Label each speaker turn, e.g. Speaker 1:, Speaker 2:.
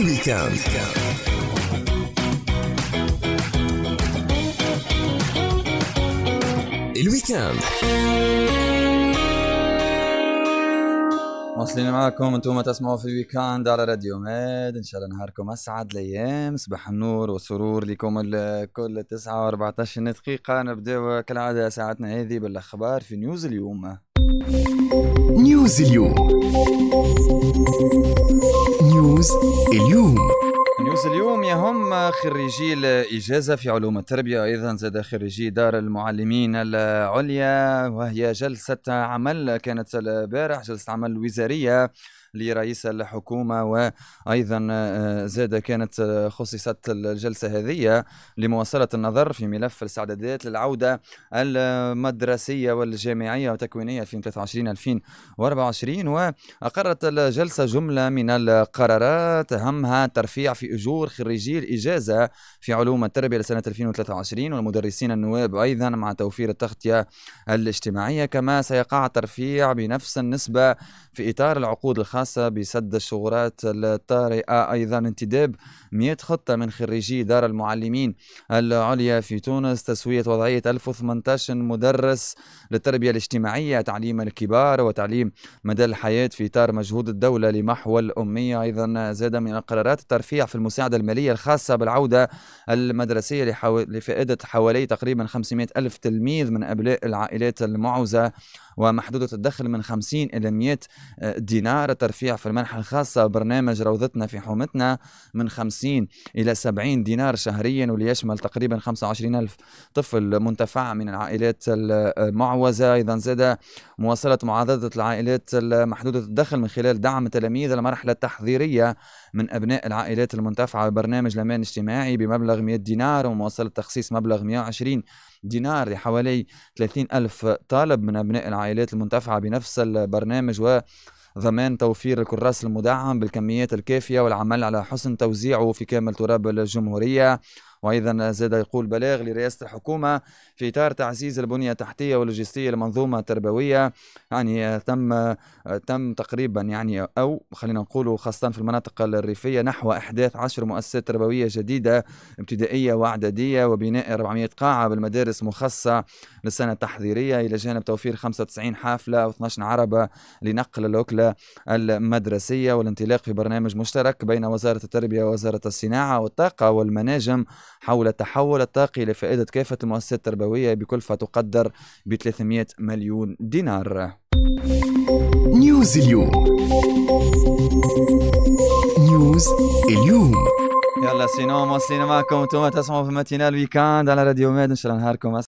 Speaker 1: الويكاند الويكاند واصلين معاكم انتم تسمعوا في الويكاند على راديو ميد ان شاء الله نهاركم اسعد الايام صباح النور والسرور لكم كل 9 و14 دقيقه نبداو كالعاده ساعتنا هذه بالاخبار في نيوز اليوم نيوز اليوم نيوز اليوم نيوز اليوم اليوم يهم خريجي الإجازة في علوم التربية أيضا زاد خريجي دار المعلمين العليا وهي جلسة عمل كانت البارح جلسة عمل وزارية لرئيس الحكومة وأيضا آه، زاد كانت خصصت الجلسة هذه لمواصلة النظر في ملف الاستعدادات للعودة المدرسية والجامعية وتكوينية 2023-2024 وأقرت الجلسة جملة من القرارات أهمها ترفيع في أجور خريجي الإجازة في علوم التربية لسنة 2023 والمدرسين النواب أيضا مع توفير التغطية الاجتماعية كما سيقع الترفيع بنفس النسبة في إطار العقود الخاصة بسد الشغورات الطارئة أيضا انتداب 100 خطة من خريجي دار المعلمين العليا في تونس تسوية وضعية 1018 مدرس للتربية الاجتماعية تعليم الكبار وتعليم مدى الحياة في إطار مجهود الدولة لمحو الأمية أيضا زاد من القرارات الترفيع في المساعدة المالية العملية الخاصة بالعودة المدرسية لفائدة حوالي تقريبا 500 ألف تلميذ من أبناء العائلات المعوزة ومحدودة الدخل من 50 إلى 100 دينار الترفيع في المنحة الخاصة برنامج روضتنا في حومتنا من 50 إلى 70 دينار شهريا وليشمل تقريبا 25 ألف طفل منتفع من العائلات المعوزة أيضا زاد مواصلة معاضدة العائلات محدودة الدخل من خلال دعم تلاميذ المرحلة التحضيرية من أبناء العائلات المنتفعة برنامج لمان اجتماعي بمبلغ 100 دينار ومواصلة تخصيص مبلغ 120 دينار لحوالي 30 ألف طالب من أبناء العائلات المنتفعة بنفس البرنامج و ضمان توفير الكراس المدعم بالكميات الكافية والعمل على حسن توزيعه في كامل تراب الجمهورية وأيضا زاد يقول بلاغ لرئاسة الحكومة في إطار تعزيز البنية التحتية واللوجستية للمنظومة التربوية يعني تم تم تقريبا يعني أو خلينا نقول خاصة في المناطق الريفية نحو إحداث عشر مؤسسات تربوية جديدة ابتدائية وإعدادية وبناء 400 قاعة بالمدارس مخصصة للسنة التحضيرية إلى جانب توفير 95 حافلة و12 عربة لنقل الوكلة المدرسية والانطلاق في برنامج مشترك بين وزارة التربية ووزارة الصناعة والطاقة والمناجم حول تحول الطاقي لفائدة كافة المؤسسات التربوية بكلفة تقدر ب 300 مليون دينار نيوز اليوم نيوز اليوم يلا سينو مواصلين معكم انتم تسمعوا في ماتينال ويكاند على راديو ماد ان شاء الله نهاركم